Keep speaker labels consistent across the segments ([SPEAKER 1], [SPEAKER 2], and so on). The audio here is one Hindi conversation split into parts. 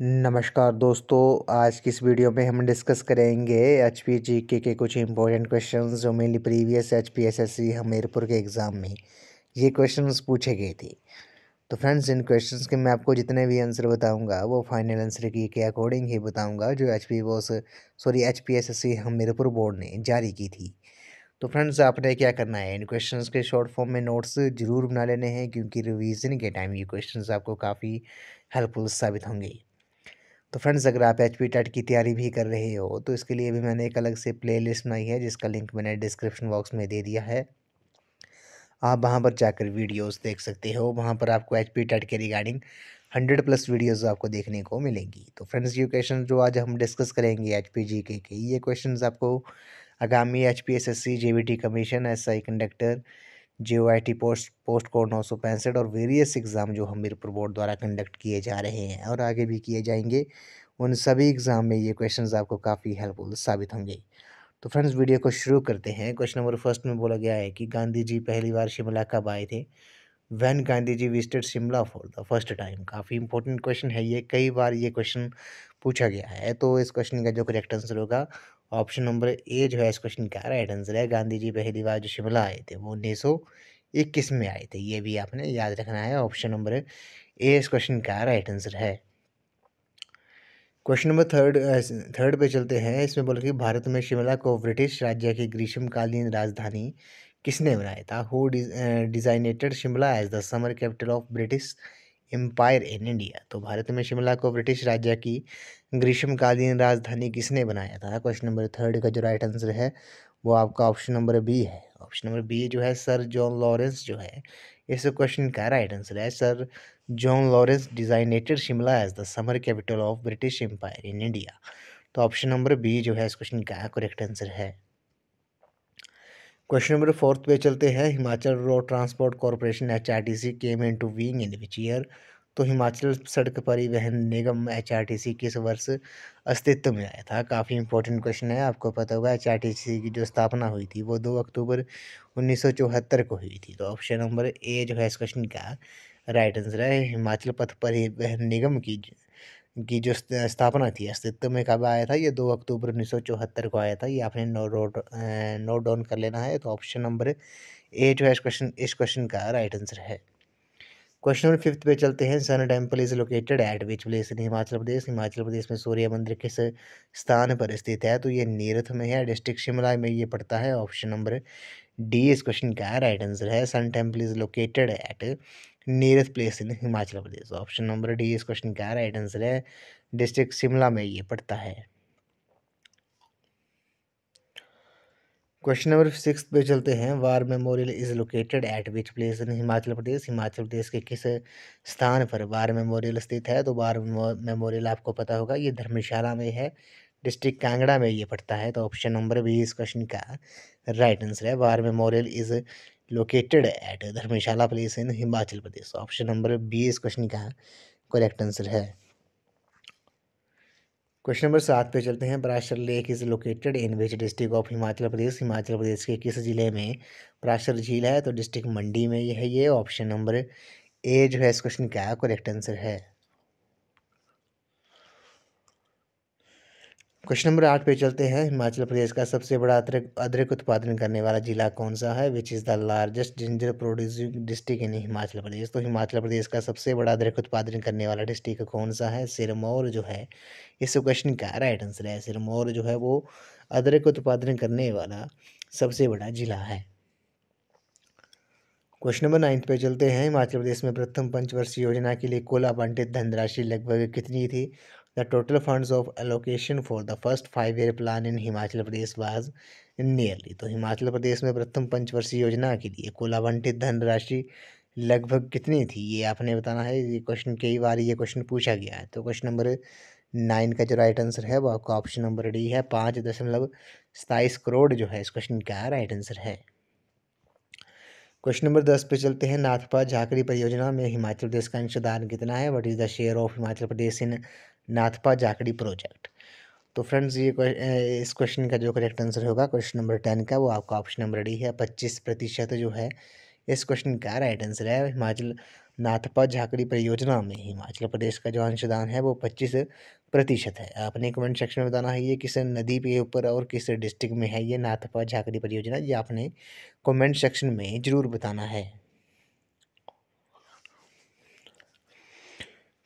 [SPEAKER 1] नमस्कार दोस्तों आज की इस वीडियो में हम डिस्कस करेंगे एच पी जी के के कुछ इंपॉर्टेंट क्वेश्चन जो मेरी previous H P S S C Hamirpur के एग्ज़ाम में ये क्वेश्चन पूछे गए थे तो फ्रेंड्स इन क्वेश्चन के मैं आपको जितने भी आंसर बताऊंगा वो फाइनल आंसर की के अकॉर्डिंग ही बताऊंगा जो H P BOSE sorry H P S S C Hamirpur board ने जारी की थी तो फ्रेंड्स आपने क्या करना है इन क्वेश्चन के शॉर्ट फॉर्म में नोट्स ज़रूर बना लेने हैं क्योंकि रिविजन के टाइम ये क्वेश्चन आपको काफ़ी हेल्पफुल साबित होंगे तो फ्रेंड्स अगर आप एच पी टेट की तैयारी भी कर रहे हो तो इसके लिए भी मैंने एक अलग से लिस्ट बनाई है जिसका लिंक मैंने डिस्क्रिप्शन बॉक्स में दे दिया है आप वहाँ पर जाकर वीडियोस देख सकते हो वहाँ पर आपको एच पी टेट के रिगार्डिंग हंड्रेड प्लस वीडियोस आपको देखने को मिलेंगी तो फ्रेंड्स ये क्वेश्चन जो आज हम डिस्कस करेंगे एच पी जी के ये क्वेश्चन आपको आगामी H P S S C J B T commission S I conductor J post post code नौ सौ पैंसठ और वेरियस एग्ज़ाम जो हमीरपुर बोर्ड द्वारा कंडक्ट किए जा रहे हैं और आगे भी किए जाएंगे उन सभी एग्ज़ाम में ये क्वेश्चन आपको काफ़ी हेल्पफुल साबित होंगे तो फ्रेंड्स वीडियो को शुरू करते हैं क्वेश्चन नंबर फर्स्ट में बोला गया है कि गांधी जी पहली बार शिमला कब आए थे when Gandhi ji visited Shimla for the first time काफ़ी इंपॉर्टेंट क्वेश्चन है ये कई बार ये क्वेश्चन पूछा गया है तो इस क्वेश्चन का जो करेक्ट आंसर होगा ऑप्शन नंबर ए जो है इस क्वेश्चन का राइट आंसर है गांधी जी पहली बार जो शिमला आए थे वो उन्नीस सौ इक्कीस में आए थे ये भी आपने याद रखना है ऑप्शन नंबर ए इस क्वेश्चन का राइट आंसर है क्वेश्चन नंबर थर्ड थर्ड पे चलते हैं इसमें बोला कि भारत में शिमला को ब्रिटिश राज्य की ग्रीष्मकालीन राजधानी किसने बनाया था who designated Shimla as the summer capital of British Empire in India तो भारत में शिमला को ब्रिटिश राज्य की ग्रीष्मकालीन राजधानी किसने बनाया था क्वेश्चन नंबर थर्ड का जो राइट आंसर है वो आपका ऑप्शन नंबर बी है ऑप्शन नंबर बी जो है सर जॉन लॉरेंस जो है इस क्वेश्चन का राइट आंसर है sir John Lawrence designated Shimla as the summer capital of British Empire in India तो ऑप्शन नंबर बी जो है इस क्वेश्चन का करेक्ट आंसर है क्वेश्चन नंबर फोर्थ पे चलते हैं Himachal road transport corporation H R T C came into being in which year तो हिमाचल सड़क परिवहन निगम एच आर टी सी किस वर्ष अस्तित्व में आया था काफ़ी इंपॉर्टेंट क्वेश्चन है आपको पता होगा एच आर टी सी की जो स्थापना हुई थी वो दो अक्टूबर उन्नीस सौ चौहत्तर को हुई थी तो ऑप्शन नंबर ए जो है इस क्वेश्चन का राइट आंसर है हिमाचल पथ परिवहन निगम की की जो स्थापना थी अस्तित्व में कब आया था ये दो अक्टूबर उन्नीस सौ चौहत्तर को आया था ये आपने नो नोट डाउन कर लेना है तो ऑप्शन नंबर ए जो है इस क्वेश्चन इस क्वेश्चन का राइट आंसर है क्वेश्चन नंबर फिफ्थ पे चलते हैं sun temple is located at which place in Himachal Pradesh Himachal Pradesh में सूर्य मंदिर किस स्थान पर स्थित है तो ये नीरथ में है डिस्ट्रिक्ट शिमला में ये पड़ता है ऑप्शन नंबर डी इस क्वेश्चन का राइट आंसर है sun temple is located at nearest place in Himachal Pradesh option number D इस क्वेश्चन का राइट आंसर है डिस्ट्रिक्ट शिमला में ये पड़ता है क्वेश्चन नंबर सिक्स पे चलते हैं war memorial is located at which place in Himachal Pradesh Himachal Pradesh के किस स्थान पर वार मेमोरियल स्थित है तो वार मेमोरियल आपको पता होगा ये धर्मशाला में है डिस्ट्रिक्ट कांगड़ा में ये पड़ता है तो ऑप्शन नंबर बी इस क्वेश्चन का राइट आंसर है war memorial is located at Dharamshala place in Himachal Pradesh option number B इस क्वेश्चन का करेक्ट आंसर है क्वेश्चन नंबर सात पे चलते हैं Parashar lake is located in which district of Himachal Pradesh Himachal Pradesh के किस ज़िले में पराशर झील है तो डिस्ट्रिक्ट मंडी में ये है ये ऑप्शन नंबर ए जो है इस क्वेश्चन का करेक्ट आंसर है क्वेश्चन नंबर आठ पे चलते हैं हिमाचल प्रदेश का सबसे बड़ा अदरक अदरक उत्पादन करने वाला जिला कौन सा है which is the largest ginger producing district in Himachal Pradesh तो हिमाचल प्रदेश का सबसे बड़ा अदरक उत्पादन करने वाला डिस्ट्रिक्ट कौन सा है सिरमौर जो है इस क्वेश्चन का राइट आंसर है सिरमौर जो है वो अदरक उत्पादन करने वाला सबसे बड़ा जिला है क्वेश्चन नंबर नाइन्थ पे चलते हैं हिमाचल प्रदेश में प्रथम पंचवर्षीय योजना के लिए कुल आवंटित धनराशि लगभग कितनी थी the total funds of allocation for the first five year plan in Himachal Pradesh was nearly तो हिमाचल प्रदेश में प्रथम पंचवर्षीय योजना के लिए कुल आवंटित धनराशि लगभग कितनी थी ये आपने बताना है ये क्वेश्चन कई बार ये क्वेश्चन पूछा गया है तो क्वेश्चन नंबर नाइन का जो राइट आंसर है वो आपका ऑप्शन नंबर डी है पाँच दशमलव सताईस करोड़ जो है इस क्वेश्चन का राइट आंसर है क्वेश्चन नंबर दस पे चलते हैं नाथपा झाकड़ी परियोजना में हिमाचल प्रदेश का अंशदान कितना है what is the share of Himachal Pradesh in Nathpa Jhakri project तो फ्रेंड्स ये इस क्वेश्चन का जो करेक्ट आंसर होगा क्वेश्चन नंबर टेन का वो आपका ऑप्शन नंबर डी है पच्चीस प्रतिशत जो है इस क्वेश्चन का राइट आंसर है हिमाचल नाथपा झाकड़ी परियोजना में हिमाचल प्रदेश का जो अंशदान है वो पच्चीस प्रतिशत है आपने कमेंट सेक्शन में बताना है ये किस नदी के ऊपर और किस डिस्ट्रिक्ट में है ये नाथपा झाकड़ी परियोजना ये आपने कमेंट सेक्शन में ज़रूर बताना है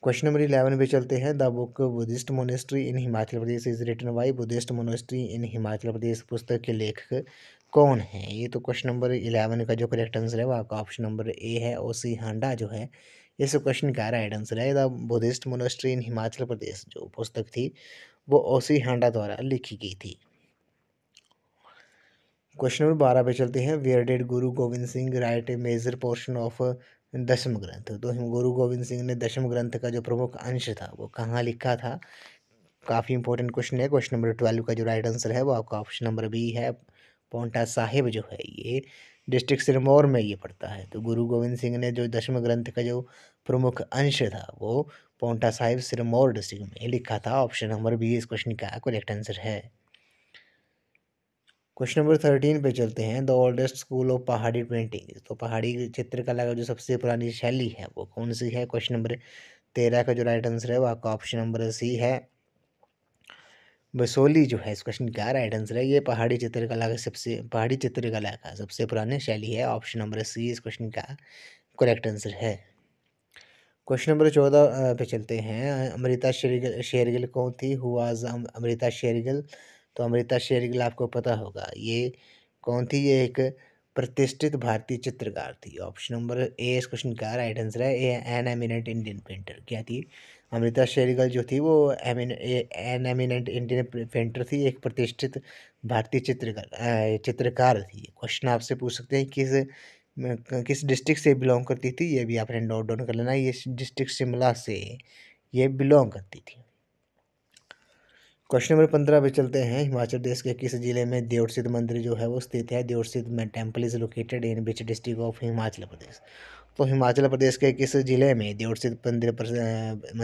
[SPEAKER 1] क्वेश्चन नंबर इलेवन पे चलते हैं the book Buddhist monastery in Himachal Pradesh is written by Buddhist monastery in Himachal Pradesh पुस्तक के लेखक कौन है ये तो क्वेश्चन नंबर इलेवन का जो करेक्ट आंसर है वो आपका ऑप्शन नंबर ए है ओ सी हांडा जो है इस क्वेश्चन का राइट आंसर है the Buddhist monastery in Himachal Pradesh जो पुस्तक थी वो ओ सी हांडा द्वारा लिखी गई थी क्वेश्चन नंबर बारह पे चलते हैं where did Guru Gobind Singh write a major portion of Dasam Granth तो गुरु गोविंद सिंह ने दशम ग्रंथ का जो प्रमुख अंश था वो कहाँ लिखा था काफ़ी इंपॉर्टेंट क्वेश्चन है क्वेश्चन नंबर ट्वेल्व का जो राइट आंसर है वो आपका ऑप्शन नंबर बी है पोंटा साहिब जो है ये डिस्ट्रिक्ट सिरमौर में ये पड़ता है तो गुरु गोविंद सिंह ने जो दशम ग्रंथ का जो प्रमुख अंश था वो पोंटा साहिब सिरमौर डिस्ट्रिक्ट में लिखा था ऑप्शन नंबर बी इस क्वेश्चन का करेक्ट आंसर है क्वेश्चन नंबर थर्टीन पे चलते हैं the oldest school of Pahari painting तो पहाड़ी चित्रकला का जो सबसे पुरानी शैली है वो कौन सी है क्वेश्चन नंबर तेरह का जो राइट आंसर है वो आपका ऑप्शन नंबर सी है बसोली जो है इस क्वेश्चन का राइट आंसर है ये पहाड़ी चित्रकला का सबसे पहाड़ी चित्रकला का सबसे पुरानी शैली है ऑप्शन नंबर सी इस क्वेश्चन का करेक्ट आंसर है क्वेश्चन नंबर चौदह पे चलते हैं अमृता शेरगिल शेरगिल कौन थी हु आज अमृता शेरगिल तो अमृता शेरगिल आपको पता होगा ये कौन थी ये एक प्रतिष्ठित भारतीय चित्रकार थी ऑप्शन नंबर ए इस क्वेश्चन का राइट आंसर है a an eminent Indian painter क्या थी अमृता शेरगल जो थी वो एमिन एन एमिनेंट इंडियन पेंटर थी एक प्रतिष्ठित भारतीय चित्रकार चित्रकार थी क्वेश्चन आपसे पूछ सकते हैं किस किस डिस्ट्रिक्ट से बिलोंग करती थी ये भी आपने नोट डाउन कर लेना ये डिस्ट्रिक्ट शिमला से ये बिलोंग करती थी क्वेश्चन नंबर पंद्रह पे चलते हैं हिमाचल प्रदेश के किस जिले में देवसिद्ध मंदिर जो है वो स्थित है देवसिद्ध में temple is located in which district of Himachal Pradesh तो हिमाचल प्रदेश के किस जिले में देवसिद्ध मंदिर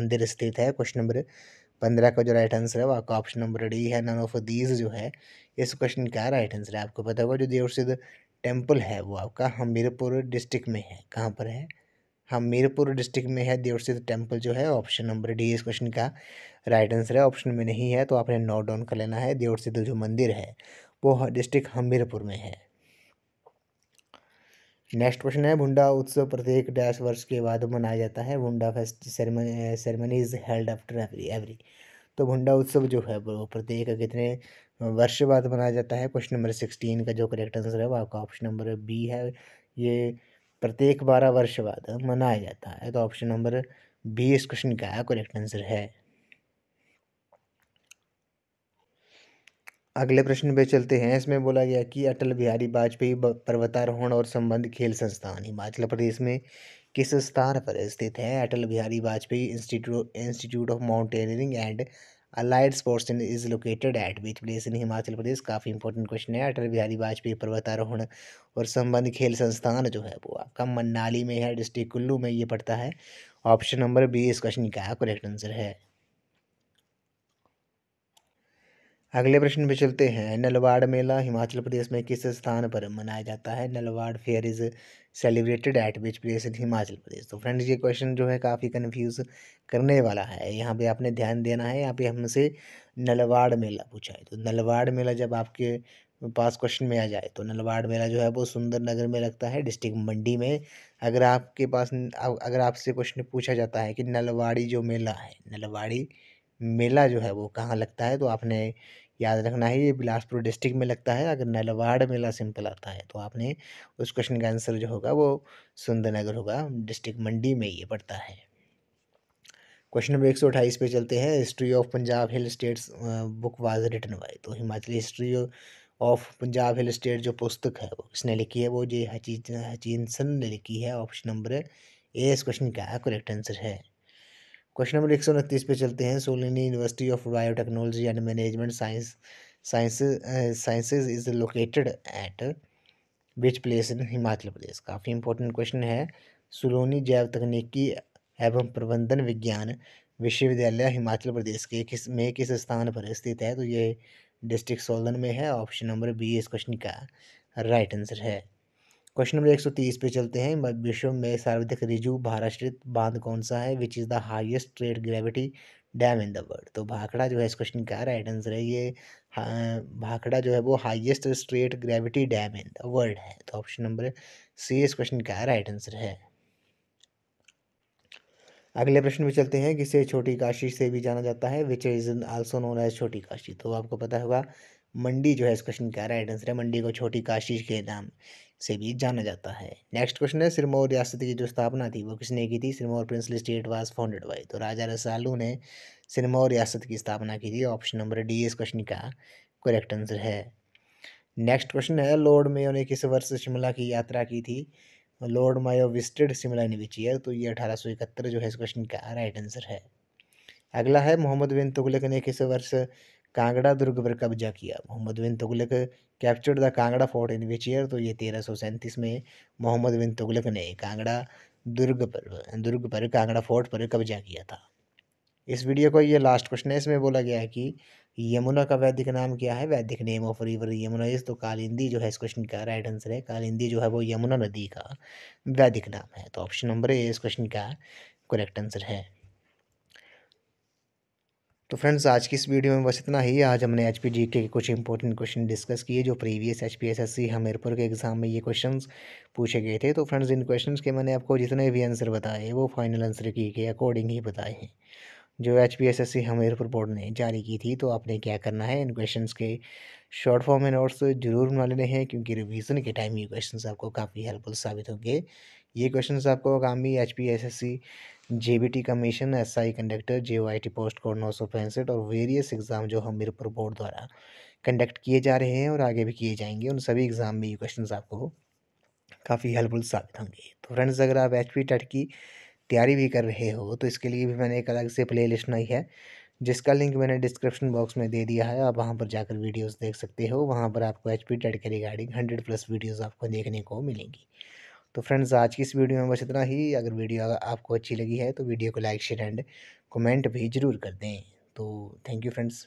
[SPEAKER 1] मंदिर स्थित है क्वेश्चन नंबर पंद्रह का जो राइट आंसर है वो आपका ऑप्शन नंबर डी है नन ऑफ दीज जो है इस क्वेश्चन का राइट आंसर है आपको पता होगा जो देवसिद्ध टेम्पल है वो आपका हमीरपुर डिस्ट्रिक्ट में है कहाँ पर है हाँ मीरपुर डिस्ट्रिक्ट में है देवस्थित टेम्पल जो है ऑप्शन नंबर डी इस क्वेश्चन का राइट आंसर है ऑप्शन में नहीं है तो आपने नोट डाउन कर लेना है देवस्थित जो मंदिर है वो डिस्ट्रिक्ट हमीरपुर में है नेक्स्ट क्वेश्चन है भुंडा उत्सव प्रत्येक डैश वर्ष के बाद मनाया जाता है Bhunda fest ceremony is held after every every तो भुंडा उत्सव जो है वो प्रत्येक कितने वर्ष बाद मनाया जाता है क्वेश्चन नंबर सिक्सटीन का जो करेक्ट आंसर है वो आपका ऑप्शन नंबर बी है ये प्रत्येक बारह वर्ष बाद मनाया जाता है तो ऑप्शन नंबर बी इस क्वेश्चन का करेक्ट आंसर है अगले प्रश्न पे चलते हैं इसमें बोला गया कि अटल बिहारी वाजपेयी पर्वतारोहण और संबंध खेल संस्थान हिमाचल प्रदेश में किस स्थान पर स्थित है Atal Bihari Vajpayee institute institute of mountaineering and allied sports is located at which place in Himachal Pradesh काफ़ी इंपॉर्टेंट क्वेश्चन है अटल बिहारी वाजपेयी पर्वतारोहण और संबंध खेल संस्थान जो है वो आपका मनाली में है डिस्ट्रिक्ट कुल्लू में ये पड़ता है ऑप्शन नंबर बी इस क्वेश्चन का करेक्ट आंसर है अगले प्रश्न पे चलते हैं नलवाड़ मेला हिमाचल प्रदेश में किस स्थान पर मनाया जाता है Nalwar fair is celebrated at which place in Himachal Pradesh तो फ्रेंड्स ये क्वेश्चन जो है काफ़ी कन्फ्यूज करने वाला है यहाँ पे आपने ध्यान देना है यहाँ पे हमसे नलवाड़ मेला पूछा है तो नलवाड़ मेला जब आपके पास क्वेश्चन में आ जाए तो नलवाड़ मेला जो है वो सुंदर नगर में लगता है डिस्ट्रिक्ट मंडी में अगर आपके पास अगर आपसे क्वेश्चन पूछा जाता है कि नलवाड़ी जो मेला है नलवाड़ी मेला जो है वो कहाँ लगता है तो आपने याद रखना है ये बिलासपुर डिस्ट्रिक्ट में लगता है अगर नलवाड़ मेला सिंपल आता है तो आपने उस क्वेश्चन का आंसर जो होगा वो सुंदरनगर होगा डिस्ट्रिक्ट मंडी में ये पड़ता है क्वेश्चन नंबर एक सौ अट्ठाईस पे चलते हैं history of Punjab hill states book was written by तो Himachali history of Punjab hill state जो पुस्तक है वो किसने लिखी है वो जे हचिनसन ने लिखी है ऑप्शन नंबर ए इस क्वेश्चन का करेक्ट आंसर है क्वेश्चन नंबर एक सौ उनतीस पे चलते हैं Shoolini university of biotechnology and management science science sciences is located at which place in Himachal Pradesh काफ़ी इंपॉर्टेंट क्वेश्चन है सुलोनी जैव तकनीकी एवं प्रबंधन विज्ञान विश्वविद्यालय हिमाचल प्रदेश के किस में किस स्थान पर स्थित है तो ये डिस्ट्रिक्ट सोलन में है ऑप्शन नंबर बी इस क्वेश्चन का राइट आंसर है क्वेश्चन नंबर एक सौ तीस पे चलते हैं विश्व में सर्वाधिक रिजु भाराश्रित बांध कौन सा है which is the highest straight gravity dam in the world तो भाखड़ा जो है इस क्वेश्चन का राइट आंसर है ये भाखड़ा जो है वो highest straight gravity dam in the world है तो ऑप्शन नंबर सी इस क्वेश्चन का राइट आंसर है अगले प्रश्न में चलते हैं किसे छोटी काशी से भी जाना जाता है which is also known as Chhoti Kashi तो आपको पता होगा मंडी जो है इस क्वेश्चन का राइट आंसर है मंडी को छोटी काशी के नाम से भी जाना जाता है नेक्स्ट क्वेश्चन है सिरमौर रियासत की जो स्थापना थी वो किसने की थी Sirmaur princely state was founded by तो राजा रसालू ने सिरमौर रियासत की स्थापना की थी ऑप्शन नंबर डी इस क्वेश्चन का करेक्ट आंसर है नेक्स्ट क्वेश्चन है लॉर्ड मेयो ने किस वर्ष शिमला की यात्रा की थी Lord Mayo visited Shimla in which year तो ये अठारह सौ इकहत्तर जो है इस क्वेश्चन का राइट आंसर है अगला है मोहम्मद बिन तुगलक ने किस वर्ष कांगड़ा दुर्ग पर कब्जा किया Muhammad bin Tughlaq captured the Kangra fort in which year तो ये तेरह सौ सैंतीस में मोहम्मद बिन तुगलक ने कांगड़ा दुर्ग पर दुर्ग पर कांगड़ा फोर्ट पर कब्जा किया था इस वीडियो को ये लास्ट क्वेश्चन है इसमें बोला गया है कि यमुना का वैदिक नाम क्या है वैदिक नेम ऑफ रिवर यमुना इस तो कालिंदी जो है इस क्वेश्चन का राइट आंसर है कालिंदी जो है वो यमुना नदी का वैदिक नाम है तो ऑप्शन नंबर ए इस क्वेश्चन का करेक्ट आंसर है तो फ्रेंड्स आज की इस वीडियो में बस इतना ही आज हमने एच पी जी के कुछ इंपॉर्टेंट क्वेश्चन डिस्कस किए जो previous H P S S C Hamirpur के एग्ज़ाम में ये क्वेश्चंस पूछे गए थे तो फ्रेंड्स इन क्वेश्चंस के मैंने आपको जितने भी आंसर बताए वो फाइनल आंसर की के अकॉर्डिंग ही बताए हैं जो H P S S C Hamirpur board ने जारी की थी तो आपने क्या करना है इन क्वेश्चन के शॉर्ट फॉर्म में नोट्स जरूर बना लेने हैं क्योंकि रिवीजन के टाइम ये क्वेश्चन आपको काफ़ी हेल्पफुल साबित होंगे ये क्वेश्चन आपको आगामी H P S S C J B T commission आई conductor J T post code नौ सौ पैंसठ और वेरियस एग्ज़ाम जो हमीरपुर बोर्ड द्वारा कंडक्ट किए जा रहे हैं और आगे भी किए जाएंगे उन सभी एग्ज़ाम में ये क्वेश्चन आपको काफ़ी हेल्पफुल साबित होंगे तो फ्रेंड्स अगर आप एच पी टेट की तैयारी भी कर रहे हो तो इसके लिए भी मैंने एक अलग से प्ले लिस्ट नहीं है जिसका लिंक मैंने डिस्क्रिप्शन बॉक्स में दे दिया है आप वहाँ पर जाकर वीडियोस देख सकते हो वहाँ पर आपको एच पी टेट के रिगार्डिंग हंड्रेड प्लस वीडियोस आपको देखने को मिलेंगी तो फ्रेंड्स आज की इस वीडियो में बस इतना ही अगर वीडियो आपको अच्छी लगी है तो वीडियो को लाइक शेयर एंड कमेंट भी ज़रूर कर दें तो थैंक यू फ्रेंड्स